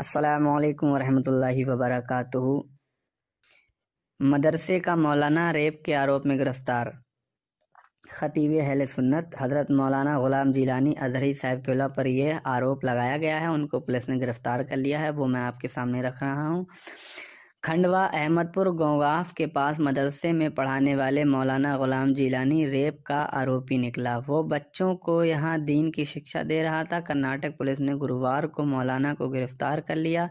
असलकम वरहमतुल्लाहि वबरक मदरसे का मौलाना रेप के आरोप में गिरफ्तार ख़तीब अहल सुन्नत हज़रत मौलाना ग़ुलाम जीलानी अजहरी साहब के पर यह आरोप लगाया गया है उनको पुलिस ने गिरफ़्तार कर लिया है वो मैं आपके सामने रख रहा हूँ खंडवा अहमदपुर गोगांफ के पास मदरसे में पढ़ाने वाले मौलाना गुलाम जीलानी रेप का आरोपी निकला वो बच्चों को यहाँ दीन की शिक्षा दे रहा था कर्नाटक पुलिस ने गुरुवार को मौलाना को गिरफ्तार कर लिया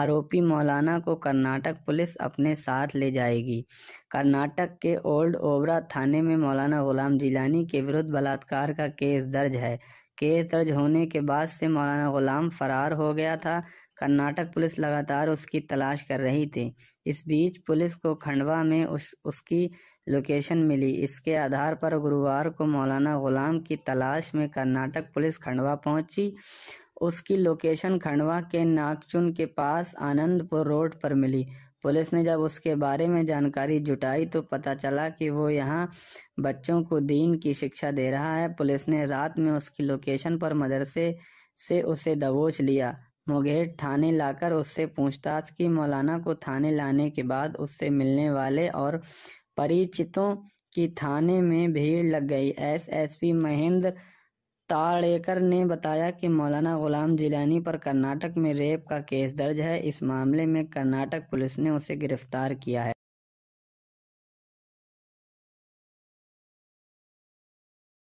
आरोपी मौलाना को कर्नाटक पुलिस अपने साथ ले जाएगी कर्नाटक के ओल्ड ओबरा थाने में मौलाना गुलाम जीलानी के विरुद्ध बलात्कार का केस दर्ज है केस दर्ज होने के बाद से मौलाना गुलाम फरार हो गया था कर्नाटक पुलिस लगातार उसकी तलाश कर रही थी इस बीच पुलिस को खंडवा में उस उसकी लोकेशन मिली इसके आधार पर गुरुवार को मौलाना गुलाम की तलाश में कर्नाटक पुलिस खंडवा पहुंची उसकी लोकेशन खंडवा के नागचुन के पास आनंदपुर रोड पर मिली पुलिस ने जब उसके बारे में जानकारी जुटाई तो पता चला कि वो यहाँ बच्चों को दीन की शिक्षा दे रहा है पुलिस ने रात में उसकी लोकेशन पर मदरसे से उसे दबोच लिया मुगैर थाने लाकर उससे पूछताछ की मौलाना को थाने लाने के बाद उससे मिलने वाले और परिचितों की थाने में भीड़ लग गई S S P Mahendra Tadekar ने बताया कि मौलाना गुलाम जिलानी पर कर्नाटक में रेप का केस दर्ज है इस मामले में कर्नाटक पुलिस ने उसे गिरफ्तार किया है